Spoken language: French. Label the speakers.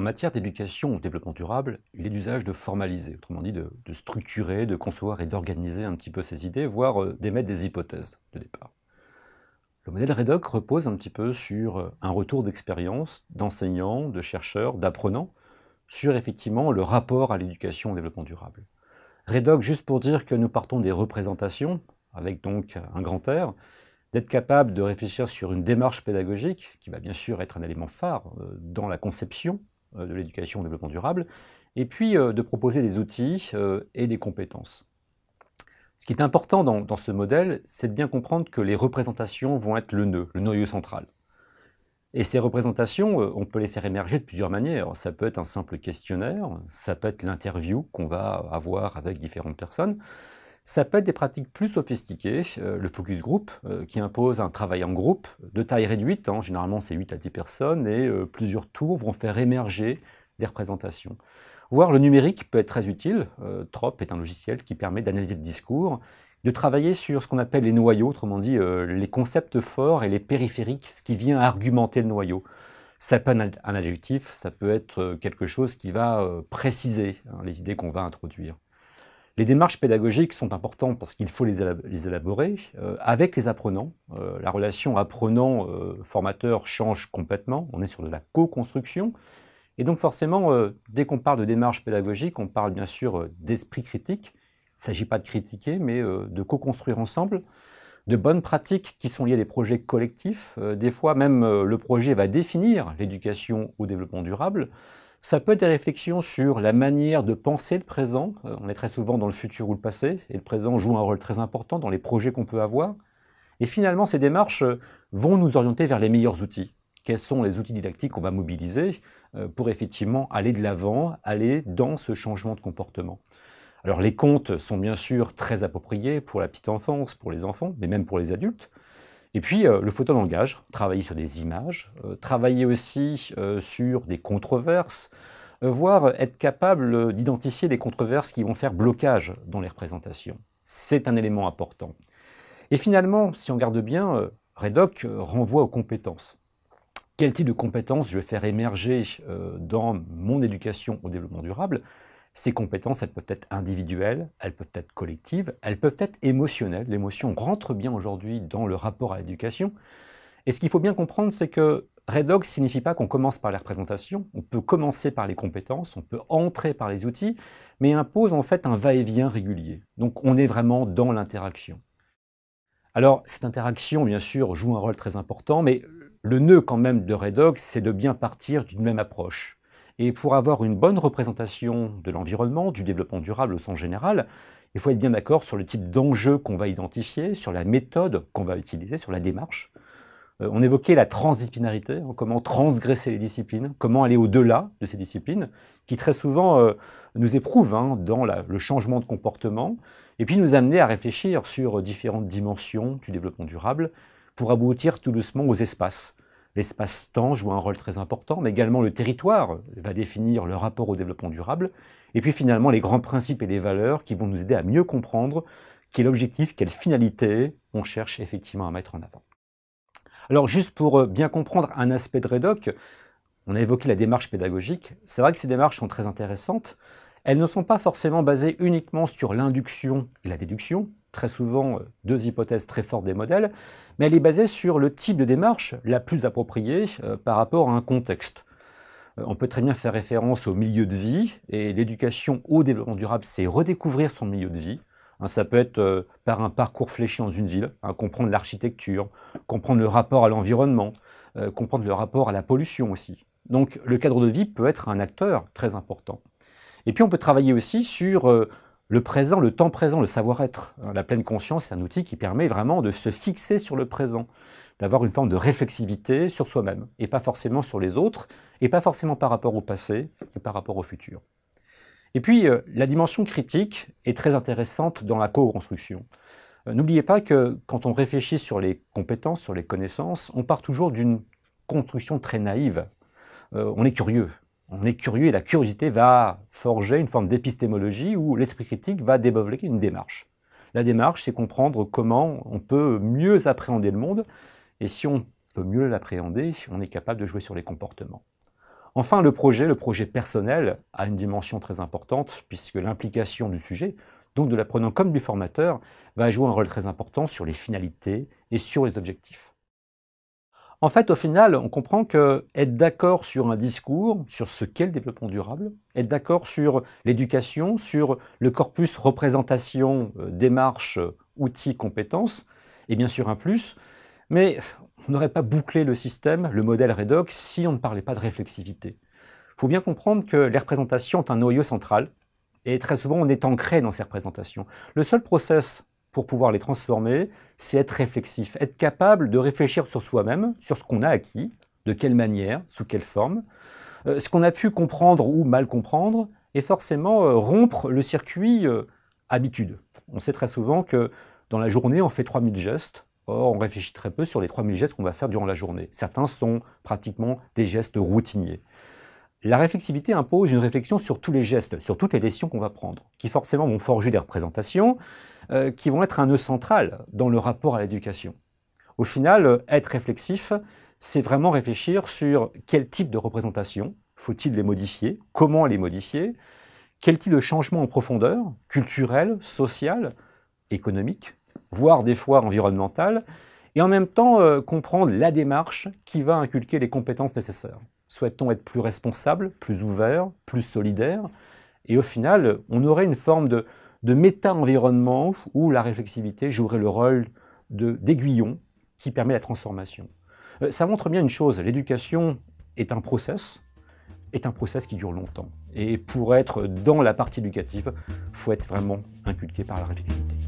Speaker 1: En matière d'éducation au développement durable, il est d'usage de formaliser, autrement dit de, structurer, de concevoir et d'organiser un petit peu ces idées, voire euh, d'émettre des hypothèses de départ. Le modèle REDOC repose un petit peu sur euh, un retour d'expérience d'enseignants, de chercheurs, d'apprenants sur effectivement le rapport à l'éducation au développement durable. REDOC, juste pour dire que nous partons des représentations, avec donc un grand R, d'être capable de réfléchir sur une démarche pédagogique, qui va bien sûr être un élément phare euh, dans la conception euh, de l'éducation au développement durable, et puis euh, de proposer des outils euh, et des compétences. Ce qui est important dans, ce modèle, c'est de bien comprendre que les représentations vont être le nœud, le noyau central. Et ces représentations, on peut les faire émerger de plusieurs manières. Ça peut être un simple questionnaire, ça peut être l'interview qu'on va avoir avec différentes personnes, ça peut être des pratiques plus sophistiquées, euh, le focus group, euh, qui impose un travail en groupe de taille réduite, hein. généralement c'est 8 à 10 personnes, et euh, plusieurs tours vont faire émerger des représentations. Voir le numérique peut être très utile. Trop est un logiciel qui permet d'analyser le discours, de travailler sur ce qu'on appelle les noyaux, autrement dit les concepts forts et les périphériques, ce qui vient argumenter le noyau. Ça peut être un adjectif, ça peut être quelque chose qui va préciser hein, les idées qu'on va introduire. Les démarches pédagogiques sont importantes parce qu'il faut les élaborer euh, avec les apprenants. Euh, la relation apprenant-formateur euh, change complètement. On est sur de la co-construction. Et donc forcément, dès qu'on parle de démarches pédagogiques, on parle bien sûr d'esprit critique. Il ne s'agit pas de critiquer, mais de co-construire ensemble de bonnes pratiques qui sont liées à des projets collectifs. des fois, même le projet va définir l'éducation au développement durable. Ça peut être des réflexions sur la manière de penser le présent. Euh, on est très souvent dans le futur ou le passé, et le présent joue un rôle très important dans les projets qu'on peut avoir. Et finalement, ces démarches euh, vont nous orienter vers les meilleurs outils. Quels sont les outils didactiques qu'on va mobiliser euh, pour effectivement aller de l'avant, aller dans ce changement de comportement Alors les contes sont bien sûr très appropriés pour la petite enfance, pour les enfants, mais même pour les adultes. Et puis le euh, le photolangage, travailler sur des images, euh, travailler aussi euh, sur des controverses, voire être capable d'identifier des controverses qui vont faire blocage dans les représentations. C'est un élément important. Et finalement, si on garde bien, Redoc renvoie aux compétences. Quel type de compétences je vais faire émerger dans mon éducation au développement durable ces compétences, elles peuvent être individuelles, elles peuvent être collectives, elles peuvent être émotionnelles. L'émotion rentre bien aujourd'hui dans le rapport à l'éducation. Et ce qu'il faut bien comprendre, c'est que Redox signifie pas qu'on commence par les représentations, on peut commencer par les compétences, on peut entrer par les outils, mais impose en fait un va-et-vient régulier. Donc on est vraiment dans l'interaction. Alors cette interaction, bien sûr, joue un rôle très important, mais le nœud quand même de Redox, c'est de bien partir d'une même approche. Et pour avoir une bonne représentation de l'environnement, du développement durable au sens général, il faut être bien d'accord sur le type d'enjeu qu'on va identifier, sur la méthode qu'on va utiliser, sur la démarche. Euh, on évoquait la transdisciplinarité, hein, comment transgresser les disciplines, comment aller au-delà de ces disciplines, qui très souvent euh, nous éprouvent hein, dans le changement de comportement, et puis nous amener à réfléchir sur différentes dimensions du développement durable pour aboutir tout doucement aux espaces L'espace-temps joue un rôle très important, mais également le territoire va définir le rapport au développement durable, et puis finalement les grands principes et les valeurs qui vont nous aider à mieux comprendre quel objectif, quelle finalité on cherche effectivement à mettre en avant. Alors juste pour euh, bien comprendre un aspect de Redoc, on a évoqué la démarche pédagogique. C'est vrai que ces démarches sont très intéressantes. Elles ne sont pas forcément basées uniquement sur l'induction et la déduction, très souvent euh, deux hypothèses très fortes des modèles, mais elle est basée sur le type de démarche la plus appropriée euh, par rapport à un contexte. Euh, on peut très bien faire référence au milieu de vie, et l'éducation au développement durable, c'est redécouvrir son milieu de vie. Hein, ça peut être par un parcours fléché dans une ville, hein, comprendre l'architecture, comprendre le rapport à l'environnement, comprendre le rapport à la pollution aussi. Donc le cadre de vie peut être un acteur très important. Et puis on peut travailler aussi sur le présent, le temps présent, le savoir-être, hein, la pleine conscience, est un outil qui permet vraiment de se fixer sur le présent, d'avoir une forme de réflexivité sur soi-même, et pas forcément sur les autres, et pas forcément par rapport au passé et par rapport au futur. Et puis, euh, la dimension critique est très intéressante dans la co-construction. Euh, n'oubliez pas que quand on réfléchit sur les compétences, sur les connaissances, on part toujours d'une construction très naïve. Euh, on est curieux, on est curieux et la curiosité va forger une forme d'épistémologie où l'esprit critique va développer une démarche. La démarche, c'est comprendre comment on peut mieux appréhender le monde, et si on peut mieux l'appréhender, on est capable de jouer sur les comportements. Enfin, le projet, le projet personnel, a une dimension très importante, puisque l'implication du sujet, donc de l'apprenant comme du formateur, va jouer un rôle très important sur les finalités et sur les objectifs. En fait, au final, on comprend que être d'accord sur un discours, sur ce qu'est le développement durable, être d'accord sur l'éducation, sur le corpus représentation, euh, démarche, euh, outils, compétences, et bien sûr un plus, mais on n'aurait pas bouclé le système, le modèle Redox, si on ne parlait pas de réflexivité. Il faut bien comprendre que les représentations ont un noyau central, et très souvent on est ancré dans ces représentations. Le seul process pour pouvoir les transformer, c'est être réflexif, être capable de réfléchir sur soi-même, sur ce qu'on a acquis, de quelle manière, sous quelle forme, euh, ce qu'on a pu comprendre ou mal comprendre, et forcément euh, rompre le circuit euh, habitude. On sait très souvent que dans la journée, on fait 3000 gestes. Or, on réfléchit très peu sur les 3000 gestes qu'on va faire durant la journée. Certains sont pratiquement des gestes routiniers. La réflexivité impose une réflexion sur tous les gestes, sur toutes les décisions qu'on va prendre, qui forcément vont forger des représentations, euh, qui vont être un nœud central dans le rapport à l'éducation. Au final, euh, être réflexif, c'est vraiment réfléchir sur quel type de représentation, faut-il les modifier, comment les modifier, quel type de changement en profondeur, culturel, social, économique, voire des fois environnemental, et en même temps euh, comprendre la démarche qui va inculquer les compétences nécessaires. Souhaitons être plus responsables, plus ouverts, plus solidaire Et au final, on aurait une forme de, méta-environnement où la réflexivité jouerait le rôle d'aiguillon qui permet la transformation. Euh, ça montre bien une chose, l'éducation est un process, est un process qui dure longtemps. Et pour être dans la partie éducative, faut être vraiment inculqué par la réflexivité.